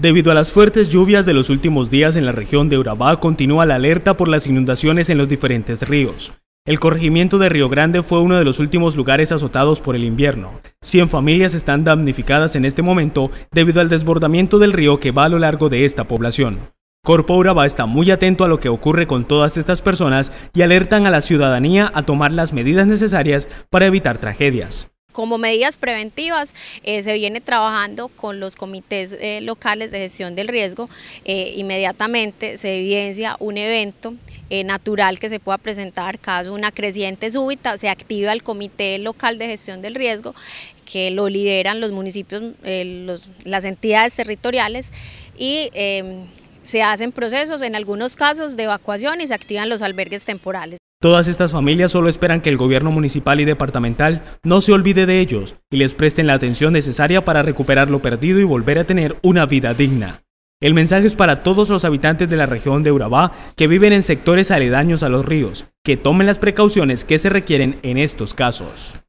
Debido a las fuertes lluvias de los últimos días en la región de Urabá, continúa la alerta por las inundaciones en los diferentes ríos. El corregimiento de Río Grande fue uno de los últimos lugares azotados por el invierno. 100 familias están damnificadas en este momento debido al desbordamiento del río que va a lo largo de esta población. Corpo Urabá está muy atento a lo que ocurre con todas estas personas y alertan a la ciudadanía a tomar las medidas necesarias para evitar tragedias. Como medidas preventivas, eh, se viene trabajando con los comités eh, locales de gestión del riesgo. Eh, inmediatamente se evidencia un evento natural que se pueda presentar, caso una creciente súbita, se activa el comité local de gestión del riesgo que lo lideran los municipios, las entidades territoriales y se hacen procesos, en algunos casos, de evacuación y se activan los albergues temporales. Todas estas familias solo esperan que el gobierno municipal y departamental no se olvide de ellos y les presten la atención necesaria para recuperar lo perdido y volver a tener una vida digna. El mensaje es para todos los habitantes de la región de Urabá que viven en sectores aledaños a los ríos, que tomen las precauciones que se requieren en estos casos.